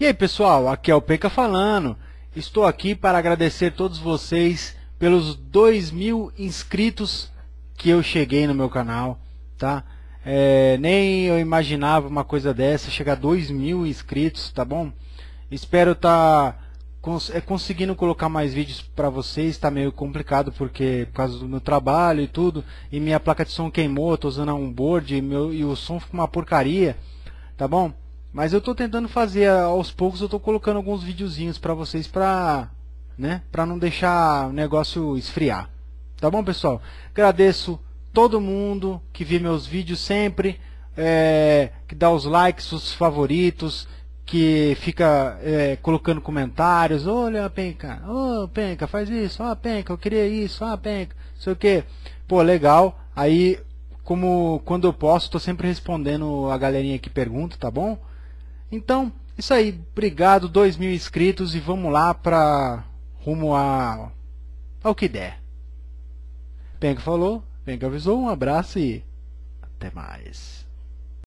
E aí, pessoal, aqui é o Peca falando. Estou aqui para agradecer todos vocês pelos 2 mil inscritos que eu cheguei no meu canal, tá? É, nem eu imaginava uma coisa dessa, chegar a 2 mil inscritos, tá bom? Espero estar tá cons é, conseguindo colocar mais vídeos para vocês, tá meio complicado porque por causa do meu trabalho e tudo, e minha placa de som queimou, tô usando um board e, meu, e o som ficou uma porcaria, tá bom? Mas eu tô tentando fazer aos poucos, eu tô colocando alguns videozinhos para vocês pra, né, pra não deixar o negócio esfriar. Tá bom, pessoal? Agradeço todo mundo que vê meus vídeos sempre, é, que dá os likes, os favoritos, que fica é, colocando comentários, olha penca, ô oh, penca, faz isso, ó oh, penca, eu queria isso, ó oh, penca, não sei o que. Pô, legal. Aí, como quando eu posso, tô sempre respondendo a galerinha que pergunta, tá bom? Então, isso aí. Obrigado, 2 mil inscritos e vamos lá para rumo a, ao que der. Penga falou, Penga avisou, um abraço e até mais.